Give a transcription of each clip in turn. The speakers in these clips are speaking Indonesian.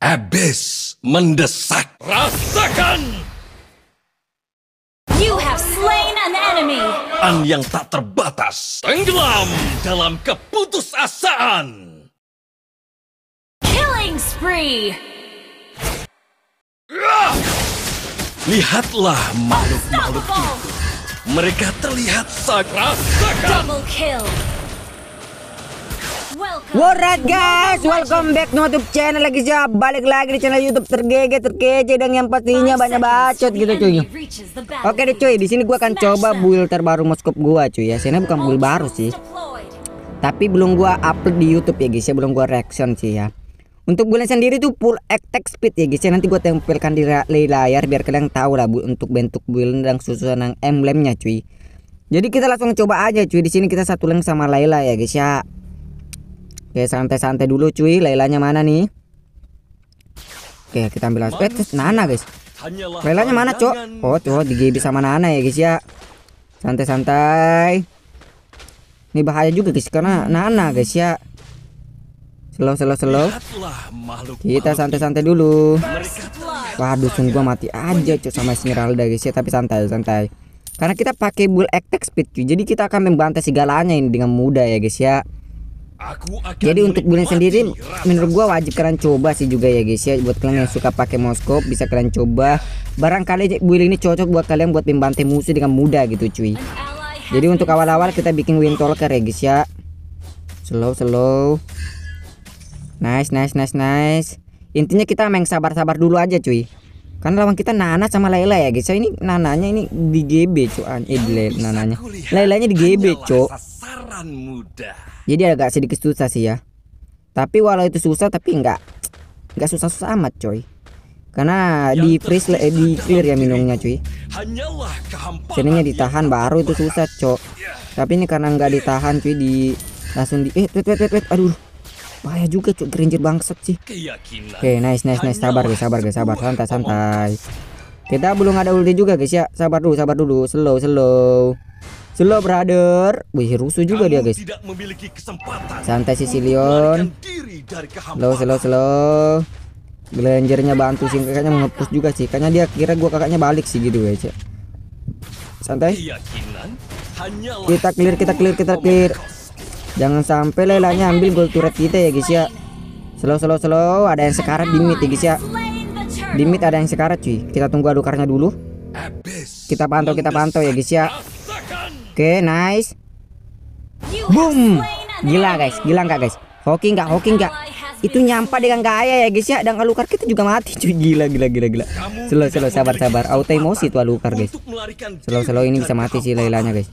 Abyss mendesak. Rasakan! You have slain an enemy. An yang tak terbatas. Tenggelam dalam keputusasaan. Killing spree. Lihatlah makhluk-makhluk itu. Mereka terlihat sangat. Double kill. Alright guys, welcome back to YouTube channel lagi siap Balik lagi di channel YouTube tergege terkece dan yang pastinya banyak bacot gitu cuy. Oke deh cuy, di sini gue akan coba build terbaru moskop gua cuy ya. Sini bukan build baru sih. Tapi belum gue upload di YouTube ya guys ya, belum gue reaction sih ya. Untuk bulan sendiri tuh full attack speed ya guys ya. Nanti gue tempelkan di, layar biar kalian tahu lah bu, untuk bentuk build dan susunan emblemnya cuy. Jadi kita langsung coba aja cuy. Di sini kita satu link sama Layla ya guys ya. Oke, santai-santai dulu cuy. Lailanya mana nih? Oke, kita ambil langsung. Eh, Nana guys. Lailanya mana, Cok? Oh, tuh digebis sama Nana ya, guys ya. Santai-santai. Ini bahaya juga guys karena Nana guys ya. Slow, slow, slow. Kita santai-santai dulu. Waduh, sungguh mati aja Cok sama Esmeralda guys ya, tapi santai, santai. Karena kita pakai bull attack speed cuy. Jadi kita akan membantai segalanya ini dengan mudah ya guys ya. Jadi untuk bulan sendiri menurut gua wajib kalian coba sih juga ya guys ya buat kalian yang suka pakai moskop bisa kalian coba barangkali build ini cocok buat kalian buat membantai musuh dengan mudah gitu cuy. Jadi untuk awal-awal kita bikin wind talker ya guys ya. Slow slow. Nice nice nice nice. Intinya kita main sabar-sabar dulu aja cuy. Karena lawan kita Nana sama Laila ya guys. Ya, ini Nananya ini di GB cuy. Ah, eh di Nananya. Lailanya di GB cuy muda. Jadi agak sedikit susah sih ya. Tapi walau itu susah tapi nggak nggak susah-susah amat coy. Karena yang di freeze eh, di clear ya minumnya cuy. Senengnya ditahan baru itu susah cok. Ya. Tapi ini karena nggak iya. ditahan cuy di langsung di eh wait wait wait, aduh bahaya juga cok gerinjir bangsat sih. Oke okay, nice nice nice sabar guys sabar guys sabar santai santai. Kita belum ada ulti juga guys ya. Sabar dulu, sabar dulu. Slow, slow. Slow brother. Wih, rusuh juga Kamu dia, guys. Tidak memiliki kesempatan Santai Sicilion. Slow, slow, slow. bantu sih kakaknya mengepus juga sih. Kayaknya dia kira gua kakaknya balik sih gitu guys ya. Santai. Kita clear, kita clear, kita clear. Jangan sampai lelanya ambil gold turret kita ya guys ya. Slow, slow, slow. Ada yang sekarat di mid ya guys ya. Di mid ada yang sekarat cuy. Kita tunggu adukarnya dulu. Kita pantau, kita pantau ya guys ya. Oke, okay, nice. Boom. Gila guys, gila nggak guys? Hoki nggak, hoki nggak. Itu nyampa dengan gaya ya guys ya. Dan Alukar kita juga mati cuy. Gila, gila, gila, gila. Slow, slow, sabar, sabar. Auto emosi itu Alukar guys. Slow, slow ini bisa mati sih Lailanya guys.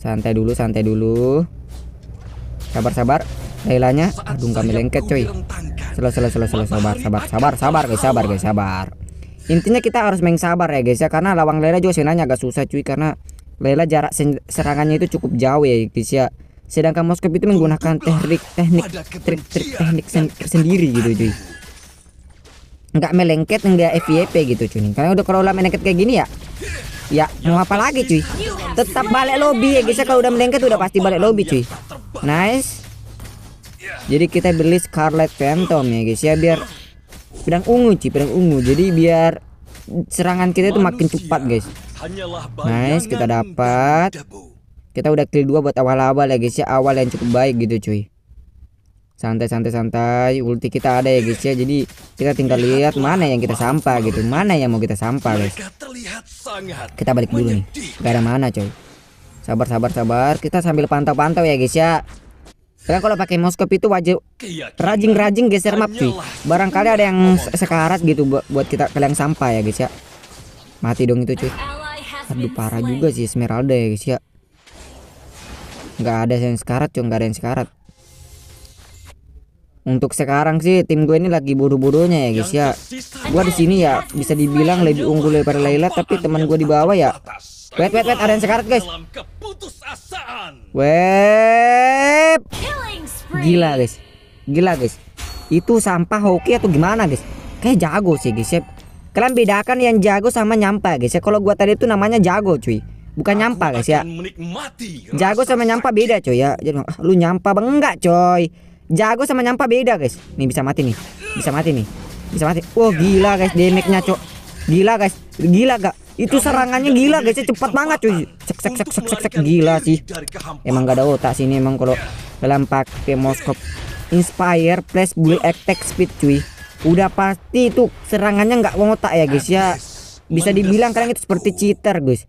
Santai dulu, santai dulu. Sabar, sabar. Lailanya. Aduh, kami lengket cuy. Sabar, sabar, sabar, sabar, sabar, sabar, sabar, sabar, guys, sabar, guys, sabar. Intinya kita harus main sabar ya guys ya karena lawang Lela juga sebenarnya agak susah cuy karena Lela jarak serangannya itu cukup jauh ya guys ya. Sedangkan Moskop itu menggunakan teknik teknik trik-trik teknik sendiri gitu cuy. nggak melengket enggak FYP gitu cuy. Karena udah kalau lama melengket kayak gini ya Ya mau apa lagi cuy Tetap balik lobby ya guys ya Kalau udah melengket udah pasti balik lobby cuy Nice jadi kita beli Scarlet Phantom ya guys ya biar pedang ungu sih pedang ungu. Jadi biar serangan kita itu makin cepat guys. Nice kita dapat. Kita udah kill dua buat awal-awal ya guys ya awal yang cukup baik gitu cuy. Santai santai santai ulti kita ada ya guys ya. Jadi kita tinggal lihat mana yang kita sampah gitu. Mana yang mau kita sampah guys. Kita balik dulu nih. Gak ada mana coy. Sabar sabar sabar. Kita sambil pantau-pantau ya guys ya. Kalian kalau pakai moskop itu wajib rajin-rajin geser map sih. Barangkali ada yang sekarat gitu buat kita kalian sampai ya guys ya. Mati dong itu cuy. Aduh parah juga sih Esmeralda ya guys ya. Nggak ada yang sekarat cuy, gak ada yang sekarat. Untuk sekarang sih tim gue ini lagi buru-burunya ya guys ya. Gua di sini ya bisa dibilang lebih unggul daripada Layla tapi teman gue di bawah ya Wait, wait, wait, ada yang sekarat guys. Web. Gila guys. Gila guys. Itu sampah hoki atau gimana guys? Kayak jago sih guys ya. Kalian bedakan yang jago sama nyampa guys ya. Kalau gua tadi itu namanya jago cuy. Bukan nyampa guys ya. Jago sama nyampa beda cuy ya. Ah, lu nyampa bang enggak coy. Jago sama nyampa beda guys. Nih bisa mati nih. Bisa mati nih. Bisa mati. Wah, wow, gila guys damage-nya coy. Gila guys. Gila gak? itu serangannya gila guys cepat banget cuy cek cek cek cek cek, cek. gila sih emang gak ada otak sini emang kalau dalam pakai moskop inspire flash bullet attack speed cuy udah pasti itu serangannya nggak ngotak ya guys ya bisa dibilang kalian itu seperti cheater guys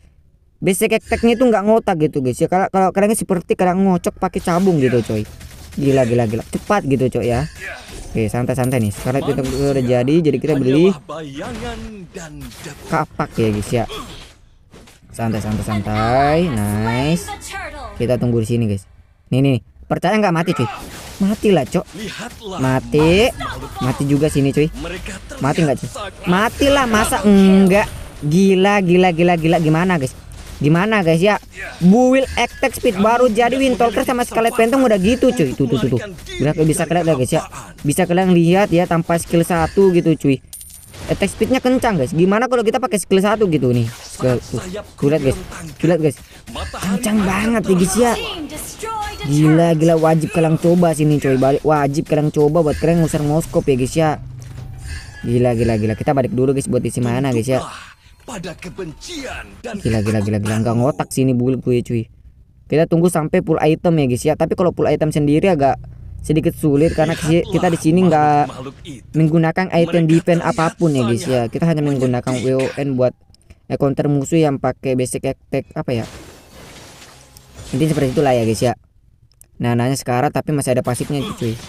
basic attacknya itu nggak ngotak gitu guys ya kalau kalau kalian seperti kalian ngocok pakai cabung gitu iya. coy gila gila gila cepat gitu coy ya iya. Oke, santai-santai nih. sekarang kita udah jadi, jadi kita beli kapak ya, guys ya. Santai-santai santai. Nice. Kita tunggu di sini, guys. Nih nih, percaya nggak mati, cuy? Mati lah, cok. Mati. Mati juga sini, cuy. Mati nggak cuy? Mati lah, masa enggak? Gila, gila, gila, gila. Gimana, guys? gimana guys ya Buil ektek speed baru jadi win sama skelet penteng udah gitu cuy Tuh tuh tuh, tuh. Bisa, bisa kalian guys ya Bisa kalian lihat ya tanpa skill satu gitu cuy attack speednya kencang guys gimana kalau kita pakai skill satu gitu nih skill tuh guys lihat guys kencang banget ya guys ya gila gila wajib kalian coba sini coy balik wajib kalian coba buat kalian ngusir moskop ya guys ya gila gila gila kita balik dulu guys buat isi mana guys ya pada kebencian dan gila gila gila gila nggak ngotak sih ini bulu ya cuy kita tunggu sampai full item ya guys ya tapi kalau full item sendiri agak sedikit sulit karena kita di sini nggak menggunakan item defense apapun ya guys ya kita hanya menggunakan WON buat eh, counter musuh yang pakai basic attack apa ya intinya seperti itulah ya guys ya nah nanya sekarang tapi masih ada pasifnya cuy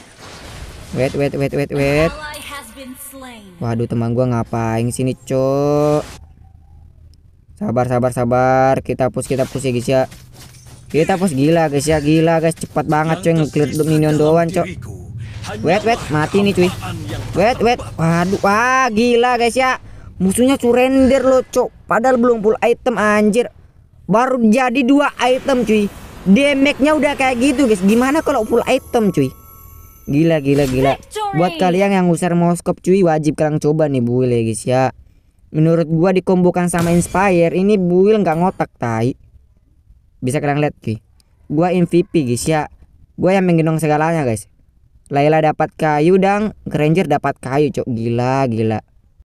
wait wait wait wait wait waduh teman gua ngapain sini cok Sabar sabar sabar kita push kita push ya guys ya. Kita push gila guys ya gila guys cepat banget cuy nge-clear minion doan cok. wet wet mati nih cuy. wet wet, waduh wah gila guys ya. Musuhnya surrender loh cok padahal belum full item anjir. Baru jadi dua item cuy. Damage-nya udah kayak gitu guys. Gimana kalau full item cuy? Gila gila gila. Buat kalian yang user moskop cuy wajib kalian coba nih bule guys ya. Menurut gua dikombokan sama Inspire ini Buil nggak ngotak tai. Bisa kalian lihat ki. Gua MVP guys ya. Gua yang menggendong segalanya guys. Layla dapat kayu dan Granger dapat kayu cok gila gila.